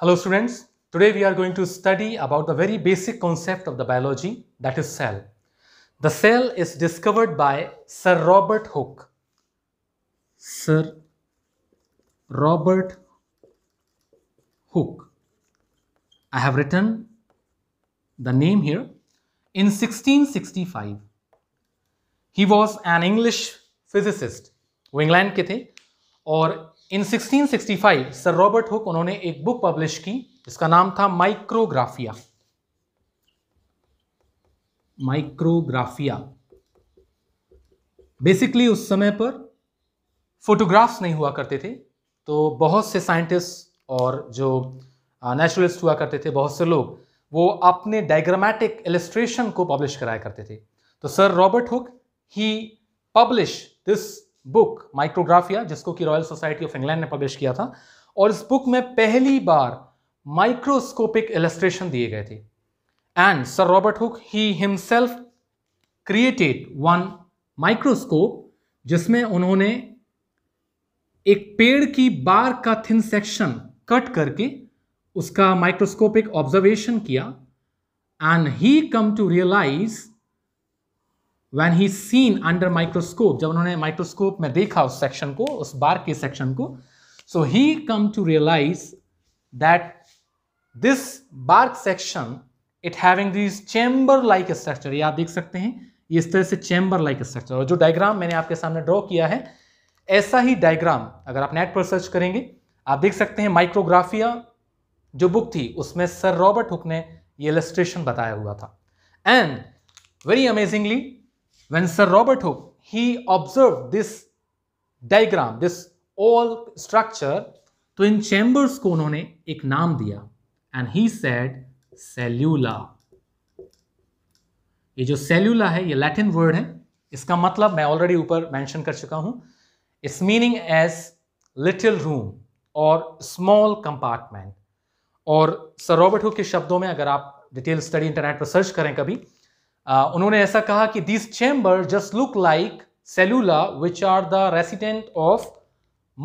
Hello students, today we are going to study about the very basic concept of the biology that is cell. The cell is discovered by Sir Robert Hooke. Sir Robert Hooke. I have written the name here. In 1665, he was an English physicist. England ke के थे or in 1665 sir Robert Hooke उन्होंने एक book publish की इसका नाम था Micrographia Micrographia basically उस समय पर फोटोग्राफ्स नहीं हुआ करते थे तो बहुत से साइंटिस्ट और जो नेचुरलिस्ट हुआ करते थे बहुत से लोग वो अपने डायग्रामेटिक एलिस्ट्रेशन को पब्लिश कराया करते थे तो sir Robert Hooke he publish this book Micrographia जिसको कि रॉयल सोसाइटी ऑफ इंग्लैंड ने पब्लिश किया था और इस बुक में पहली बार माइक्रोस्कोपिक इलेस्ट्रेशन दिए गए थे and sir Robert Hooke he himself created one microscope जिसमें उन्होंने एक पेड़ की बार का थिन सेक्शन कट करके उसका माइक्रोस्कोपिक ऑब्जर्वेशन किया and he come to realise when he seen under microscope जब उन्होंने माइक्रोस्कोप में देखा उस सेक्शन को उस बार के सेक्शन को so he come to realise that this bark section it having this chamber like structure ये आप देख सकते हैं ये इस तरह से चैम्बर लाइक स्ट्रक्चर और जो डायग्राम मैंने आपके सामने ड्रॉ किया है ऐसा ही डायग्राम अगर आप नेट पर सर्च करेंगे आप देख सकते हैं माइक्रोग्राफिया जो बुक थी उसमें सर रॉबर्ट हुक ने ये इलेस्ट्रेशन बताया हुआ था and very amazingly When Sir Robert Hooke, he observed this diagram, this all structure, तो इन चैम्बर्स को उन्होंने एक नाम दिया एंड ही सेड सेल्यूला ये जो सेल्यूला है ये लैटिन वर्ड है इसका मतलब मैं ऑलरेडी ऊपर मेंशन कर चुका हूं its meaning as little room और स्मॉल कंपार्टमेंट और सर रॉबर्ट हुक के शब्दों में अगर आप डिटेल स्टडी इंटरनेट पर सर्च करें कभी उन्होंने ऐसा कहा कि this chamber just look like cellula which are the resident of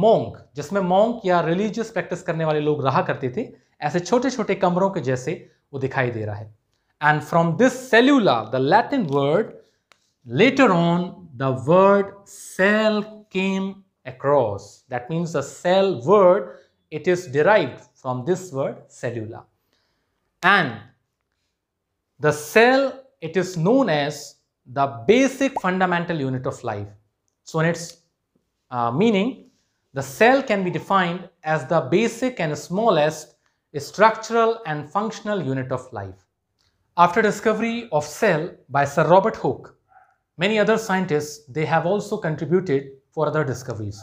monk जिसमें मोंग या रिलीजियस प्रैक्टिस करने वाले लोग रहा करते थे ऐसे छोटे छोटे कमरों के जैसे वो दिखाई दे रहा है and from this cellula the Latin word later on the word cell came across that means the cell word it is derive from this word cellula and the cell it is known as the basic fundamental unit of life. So in its uh, meaning, the cell can be defined as the basic and smallest structural and functional unit of life. After discovery of cell by Sir Robert Hooke, many other scientists, they have also contributed for other discoveries.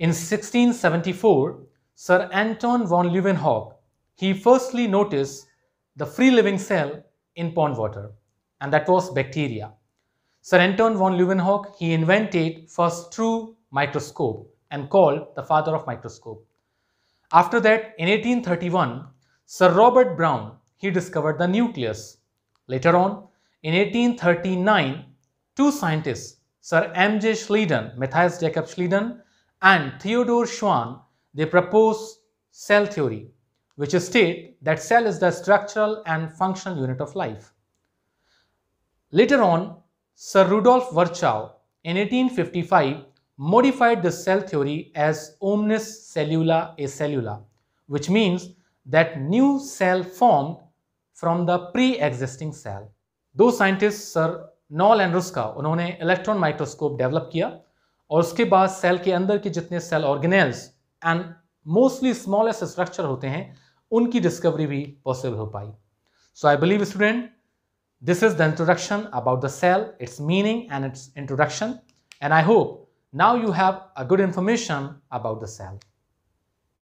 In 1674, Sir Anton von Leeuwenhoek, he firstly noticed the free living cell in pond water and that was bacteria. Sir Anton von Leeuwenhoek, he invented first true microscope and called the father of microscope. After that, in 1831, Sir Robert Brown, he discovered the nucleus. Later on, in 1839, two scientists, Sir M.J. Schleiden, Matthias Jacob Schleiden and Theodor Schwann, they proposed cell theory, which state that cell is the structural and functional unit of life. Later on, Sir Rudolf Virchow in 1855 modified the cell theory as omnis cellula a cellula, which means that new cell formed from the pre-existing cell. दो scientists Sir Knoll and Ruska, उन्होंने electron microscope develop किया और उसके बाद cell के अंदर के जितने cell organelles and mostly smallest structure होते हैं उनकी discovery भी possible हो पाई So I believe student. This is the introduction about the cell, its meaning and its introduction. And I hope now you have a good information about the cell.